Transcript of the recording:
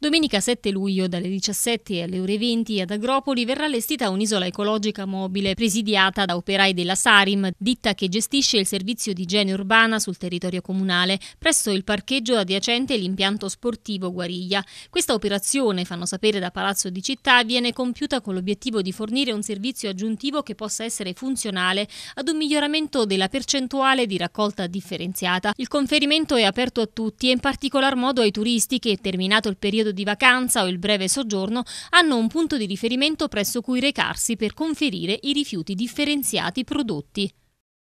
Domenica 7 luglio dalle 17 alle ore 20 ad Agropoli verrà allestita un'isola ecologica mobile presidiata da operai della Sarim, ditta che gestisce il servizio di igiene urbana sul territorio comunale, presso il parcheggio adiacente l'impianto sportivo Guariglia. Questa operazione, fanno sapere da Palazzo di Città, viene compiuta con l'obiettivo di fornire un servizio aggiuntivo che possa essere funzionale ad un miglioramento della percentuale di raccolta differenziata. Il conferimento è aperto a tutti e in particolar modo ai turisti che, terminato il periodo periodo di vacanza o il breve soggiorno hanno un punto di riferimento presso cui recarsi per conferire i rifiuti differenziati prodotti.